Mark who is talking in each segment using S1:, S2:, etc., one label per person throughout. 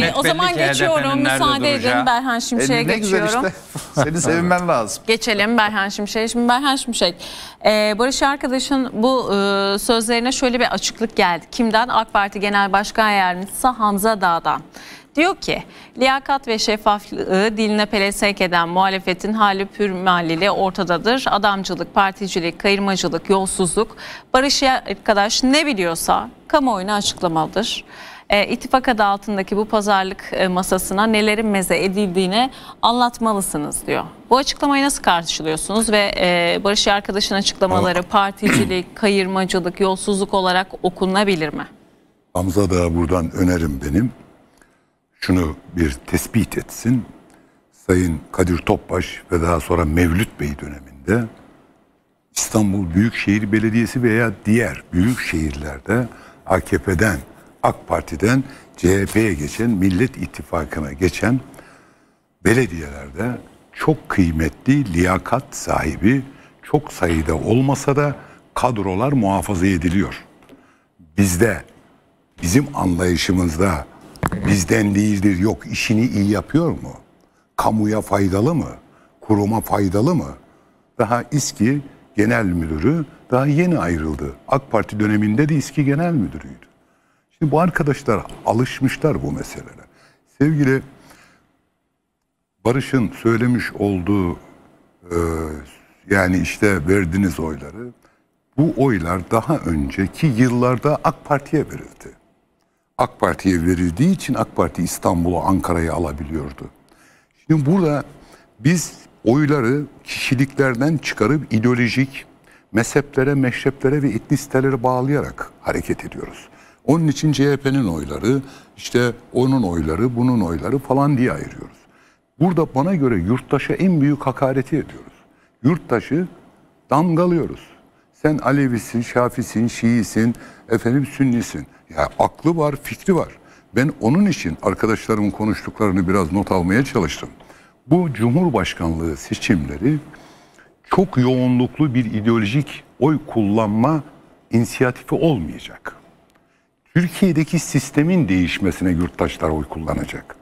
S1: Peki o zaman geçiyorum. Müsaade edin Berhan Şimşek'e e, geçiyorum. Işte. Seni sevinmen lazım. Geçelim Berhan Şimşek'e. Şimdi Berhan Şimşek, e, Barış arkadaşın bu e, sözlerine şöyle bir açıklık geldi. Kimden? AK Parti Genel Başkan Yardımcısı Hamza Dağ'dan. Diyor ki liyakat ve şeffaflığı diline pelesek eden muhalefetin hali pür mahalleli ortadadır. Adamcılık, particilik, kayırmacılık, yolsuzluk, barış arkadaş ne biliyorsa kamuoyuna açıklamalıdır e, ittifak adı altındaki bu pazarlık e, masasına nelerin meze edildiğini anlatmalısınız diyor. Bu açıklamayı nasıl karşılıyorsunuz ve e, Barış arkadaşın açıklamaları particilik, kayırmacılık, yolsuzluk olarak okunabilir mi? Hamza da buradan önerim benim. Şunu bir tespit etsin. Sayın Kadir Topbaş ve daha sonra Mevlüt Bey döneminde İstanbul Büyükşehir Belediyesi veya diğer büyük şehirlerde AKP'den AK Parti'den CHP'ye geçen, Millet İttifakı'na geçen belediyelerde çok kıymetli, liyakat sahibi, çok sayıda olmasa da kadrolar muhafaza ediliyor. Bizde, bizim anlayışımızda bizden değildir yok işini iyi yapıyor mu? Kamuya faydalı mı? Kuruma faydalı mı? Daha İSKİ Genel Müdürü daha yeni ayrıldı. AK Parti döneminde de İSKİ Genel Müdürüydü. Şimdi bu arkadaşlar alışmışlar bu meselelere. Sevgili Barış'ın söylemiş olduğu e, yani işte verdiğiniz oyları bu oylar daha önceki yıllarda AK Parti'ye verildi. AK Parti'ye verildiği için AK Parti İstanbul'u, Ankara'yı alabiliyordu. Şimdi burada biz oyları kişiliklerden çıkarıp ideolojik mezheplere, meşreplere ve etnisitelere bağlayarak hareket ediyoruz. Onun için CHP'nin oyları, işte onun oyları, bunun oyları falan diye ayırıyoruz. Burada bana göre yurttaşa en büyük hakareti ediyoruz. Yurttaşı damgalıyoruz. Sen Alevisin, Şafisin, Şiisin, efendim Sünnisin. Ya aklı var, fikri var. Ben onun için arkadaşlarımın konuştuklarını biraz not almaya çalıştım. Bu Cumhurbaşkanlığı seçimleri çok yoğunluklu bir ideolojik oy kullanma inisiyatifi olmayacak. Türkiye'deki sistemin değişmesine yurttaşlar oy kullanacak.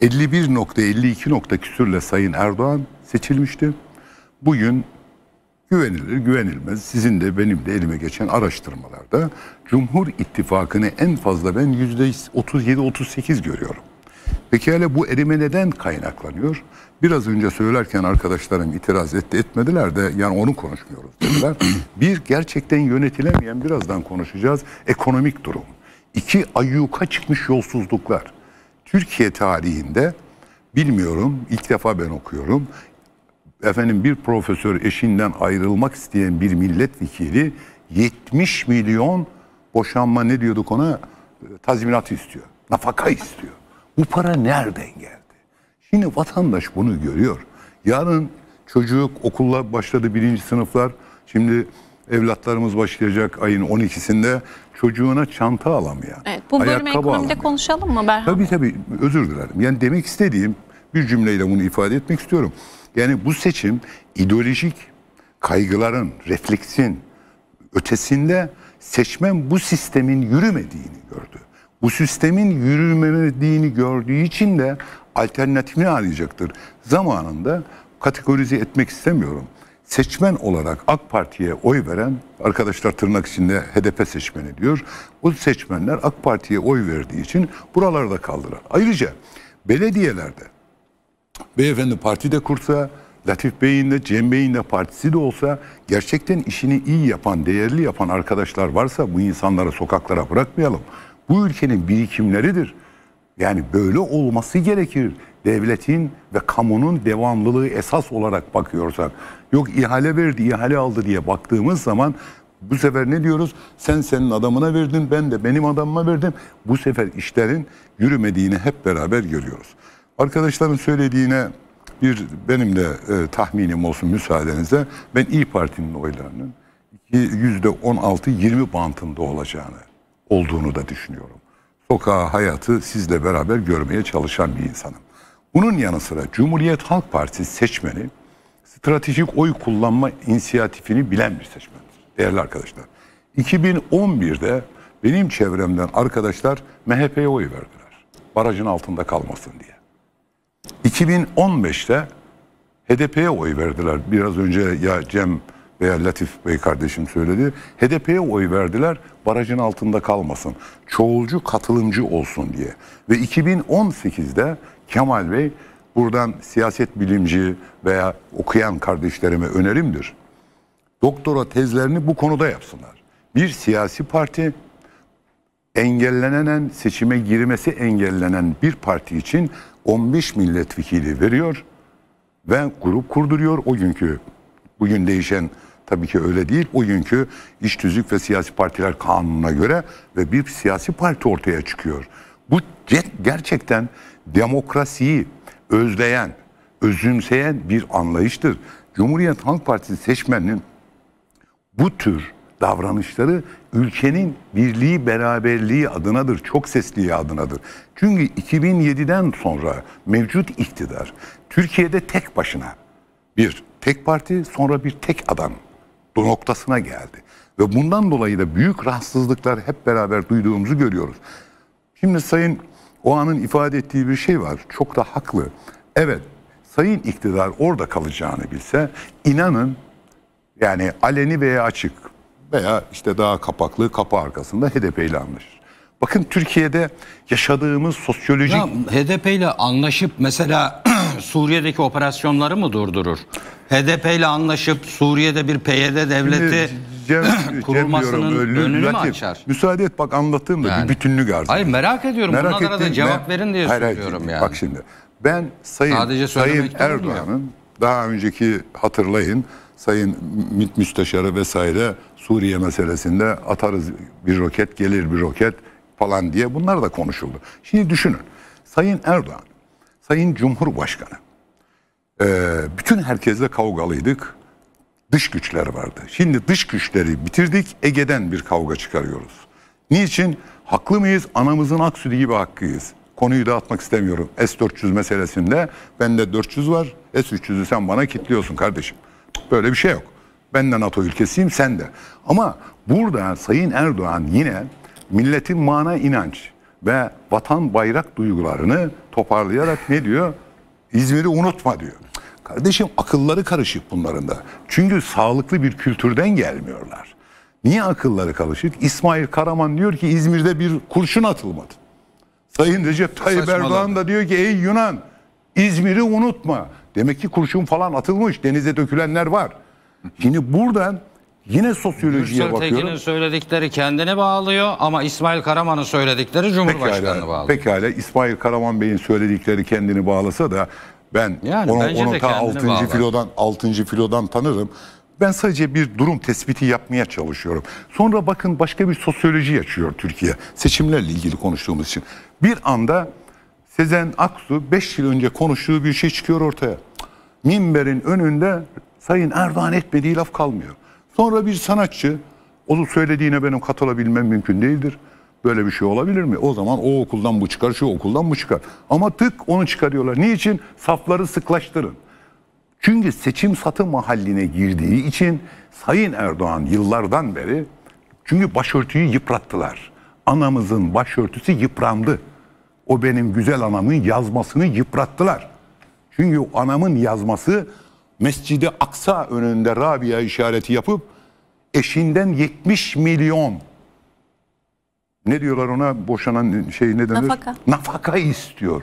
S1: 51 nokta 52 nokta küsürle Sayın Erdoğan seçilmişti. Bugün güvenilir güvenilmez sizin de benim de elime geçen araştırmalarda Cumhur İttifakı'nı en fazla ben %37-38 görüyorum. Peki hele bu erime neden kaynaklanıyor? Biraz önce söylerken arkadaşlarım itiraz etti etmediler de yani onu konuşmuyoruz dediler. Bir gerçekten yönetilemeyen birazdan konuşacağız ekonomik durum. İki ayyuka çıkmış yolsuzluklar. Türkiye tarihinde bilmiyorum ilk defa ben okuyorum. Efendim bir profesör eşinden ayrılmak isteyen bir milletvekili 70 milyon boşanma ne diyorduk ona tazminat istiyor. Nafaka istiyor. Bu para nereden geldi? Şimdi vatandaş bunu görüyor. Yarın çocuk okullar başladı birinci sınıflar. Şimdi evlatlarımız başlayacak ayın 12'sinde çocuğuna çanta alamıyor. Evet, bu bölüm ekonomide alamıyor. konuşalım mı Berhan? Tabii tabii özür dilerim. Yani demek istediğim bir cümleyle bunu ifade etmek istiyorum. Yani bu seçim ideolojik kaygıların, refleksin ötesinde seçmen bu sistemin yürümediğini gördü. Bu sistemin yürümediğini gördüğü için de alternatifini arayacaktır. Zamanında kategorize etmek istemiyorum. Seçmen olarak AK Parti'ye oy veren arkadaşlar tırnak içinde HDP seçmeni diyor. Bu seçmenler AK Parti'ye oy verdiği için buralarda kaldılar. Ayrıca belediyelerde beyefendi parti de kursa, Latif Bey'in de Cem Bey'in de partisi de olsa gerçekten işini iyi yapan, değerli yapan arkadaşlar varsa bu insanları sokaklara bırakmayalım bu ülkenin birikimleridir. Yani böyle olması gerekir. Devletin ve kamunun devamlılığı esas olarak bakıyorsak. Yok ihale verdi, ihale aldı diye baktığımız zaman bu sefer ne diyoruz? Sen senin adamına verdin, ben de benim adamıma verdim. Bu sefer işlerin yürümediğini hep beraber görüyoruz. Arkadaşların söylediğine bir benim de e, tahminim olsun müsaadenize, Ben İyi Parti'nin oylarının %16-20 bantında olacağını olduğunu da düşünüyorum. Sokağa hayatı sizle beraber görmeye çalışan bir insanım. Bunun yanı sıra Cumhuriyet Halk Partisi seçmeni stratejik oy kullanma inisiyatifini bilen bir seçmendir. Değerli arkadaşlar. 2011'de benim çevremden arkadaşlar MHP'ye oy verdiler. Barajın altında kalmasın diye. 2015'te HDP'ye oy verdiler. Biraz önce ya Cem veya Latif Bey kardeşim söyledi. HDP'ye oy verdiler barajın altında kalmasın. Çoğulcu katılımcı olsun diye. Ve 2018'de Kemal Bey buradan siyaset bilimci veya okuyan kardeşlerime önerimdir. Doktora tezlerini bu konuda yapsınlar. Bir siyasi parti engellenen seçime girmesi engellenen bir parti için 15 milletvekili veriyor ve grup kurduruyor. O günkü bugün değişen Tabii ki öyle değil. O günkü İş Tüzük ve Siyasi Partiler Kanunu'na göre ve bir siyasi parti ortaya çıkıyor. Bu gerçekten demokrasiyi özleyen, özümseyen bir anlayıştır. Cumhuriyet Halk Partisi seçmeninin bu tür davranışları ülkenin birliği beraberliği adınadır. Çok sesliği adınadır. Çünkü 2007'den sonra mevcut iktidar Türkiye'de tek başına bir tek parti sonra bir tek adam noktasına geldi. Ve bundan dolayı da büyük rahatsızlıklar hep beraber duyduğumuzu görüyoruz. Şimdi Sayın Oğan'ın ifade ettiği bir şey var. Çok da haklı. Evet, Sayın iktidar orada kalacağını bilse inanın yani aleni veya açık veya işte daha kapaklı kapı arkasında HDP ile anlaşır. Bakın Türkiye'de yaşadığımız sosyolojik... Ya, HDP ile anlaşıp mesela Suriye'deki operasyonları mı durdurur? HDP ile anlaşıp Suriye'de bir PYD devleti Cem, kurulmasının Cem önünü mü açar? Müsaade et bak anlattığım da yani. bir bütünlük arz. Hayır merak ediyorum. Merak Bunlara da cevap ben, verin diye hayır, soruyorum hayır, yani. Bak şimdi ben Sayın, Sadece Sayın Erdoğan'ın daha önceki hatırlayın Sayın MİT Müsteşarı vesaire Suriye meselesinde atarız bir roket gelir bir roket falan diye bunlar da konuşuldu. Şimdi düşünün Sayın Erdoğan Sayın Cumhurbaşkanı, e, bütün herkesle kavgalıydık. Dış güçler vardı. Şimdi dış güçleri bitirdik, Ege'den bir kavga çıkarıyoruz. Niçin? Haklı mıyız? Anamızın ak sütü gibi hakkıyız. Konuyu dağıtmak istemiyorum. S-400 meselesinde bende 400 var. S-300'ü sen bana kitliyorsun kardeşim. Böyle bir şey yok. Ben de NATO ülkesiyim, sen de. Ama burada Sayın Erdoğan yine milletin mana inanç, ve vatan bayrak duygularını toparlayarak ne diyor? İzmir'i unutma diyor. Kardeşim akılları karışık bunların da. Çünkü sağlıklı bir kültürden gelmiyorlar. Niye akılları karışık? İsmail Karaman diyor ki İzmir'de bir kurşun atılmadı. Sayın Recep Tayyip Erdoğan da diyor ki ey Yunan İzmir'i unutma. Demek ki kurşun falan atılmış. Denize dökülenler var. Şimdi buradan Yine sosyolojiye Gürsel bakıyorum. Tekin'in söyledikleri kendini bağlıyor ama İsmail Karaman'ın söyledikleri Cumhurbaşkanı'nı pekala, bağlıyor. Pekala İsmail Karaman Bey'in söyledikleri kendini bağlasa da ben yani onu, onu ta 6. Bağlar. filodan 6. filodan tanırım. Ben sadece bir durum tespiti yapmaya çalışıyorum. Sonra bakın başka bir sosyoloji açıyor Türkiye. Seçimlerle ilgili konuştuğumuz için. Bir anda Sezen Aksu 5 yıl önce konuştuğu bir şey çıkıyor ortaya. Minberin önünde Sayın Erdoğan etmediği laf kalmıyor. Sonra bir sanatçı onu söylediğine benim katılabilmem mümkün değildir. Böyle bir şey olabilir mi? O zaman o okuldan bu çıkar, şu okuldan bu çıkar. Ama tık onu çıkarıyorlar. Niçin? Safları sıklaştırın. Çünkü seçim satı mahalline girdiği için Sayın Erdoğan yıllardan beri çünkü başörtüyü yıprattılar. Anamızın başörtüsü yıprandı. O benim güzel anamın yazmasını yıprattılar. Çünkü anamın yazması mescid Aksa önünde Rabia işareti yapıp eşinden 70 milyon ne diyorlar ona boşanan şey ne denir? Nafaka. Nafaka istiyor.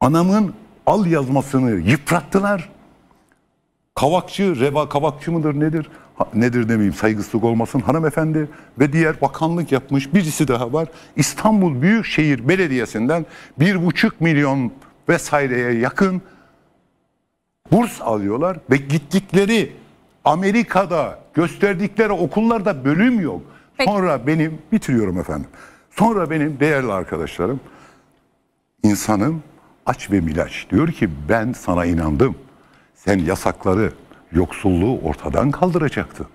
S1: Anamın al yazmasını yıprattılar. Kavakçı, reva kavakçı mıdır nedir? Ha, nedir demeyeyim saygısızlık olmasın hanımefendi ve diğer bakanlık yapmış birisi daha var. İstanbul Büyükşehir Belediyesi'nden bir buçuk milyon vesaireye yakın burs alıyorlar ve gittikleri Amerika'da gösterdikleri okullarda bölüm yok. Peki. Sonra benim bitiriyorum efendim. Sonra benim değerli arkadaşlarım insanım aç ve milaç diyor ki ben sana inandım. Sen yasakları, yoksulluğu ortadan kaldıracaktın.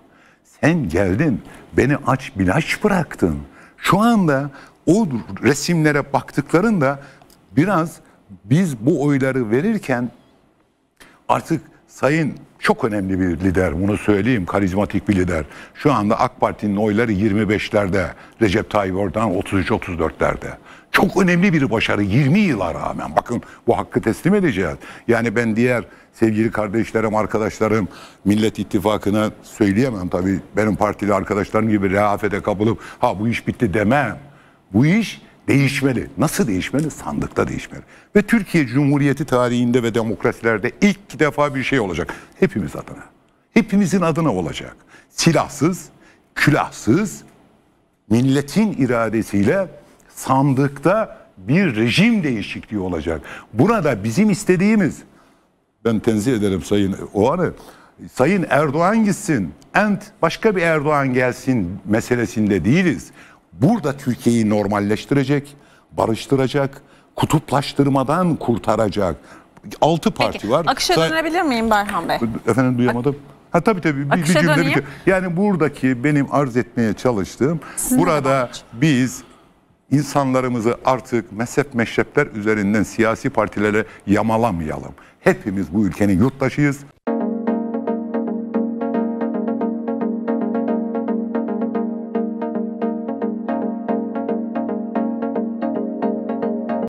S1: Sen geldin, beni aç milaç bıraktın. Şu anda o resimlere baktıklarında biraz biz bu oyları verirken artık Sayın çok önemli bir lider bunu söyleyeyim karizmatik bir lider. Şu anda AK Parti'nin oyları 25'lerde Recep Tayyip Erdoğan 33-34'lerde. Çok önemli bir başarı 20 yıla rağmen bakın bu hakkı teslim edeceğiz. Yani ben diğer sevgili kardeşlerim arkadaşlarım Millet İttifakı'na söyleyemem tabii benim partili arkadaşlarım gibi rehavete kapılıp ha bu iş bitti demem. Bu iş değişmeli. Nasıl değişmeli? Sandıkta değişmeli. Ve Türkiye Cumhuriyeti tarihinde ve demokrasilerde ilk defa bir şey olacak. Hepimiz adına. Hepimizin adına olacak. Silahsız, külahsız, milletin iradesiyle sandıkta bir rejim değişikliği olacak. Burada bizim istediğimiz, ben tenzih ederim Sayın Oğan'ı, Sayın Erdoğan gitsin, And başka bir Erdoğan gelsin meselesinde değiliz burada Türkiye'yi normalleştirecek, barıştıracak, kutuplaştırmadan kurtaracak. Altı parti Peki, var. Akışa Sa- dönebilir miyim Berhan Bey? Efendim duyamadım. Ha tabii tabii bir, bir cümle döneyim. bir Yani buradaki benim arz etmeye çalıştığım Sizin burada biz insanlarımızı artık mezhep meşrepler üzerinden siyasi partilere yamalamayalım. Hepimiz bu ülkenin yurttaşıyız.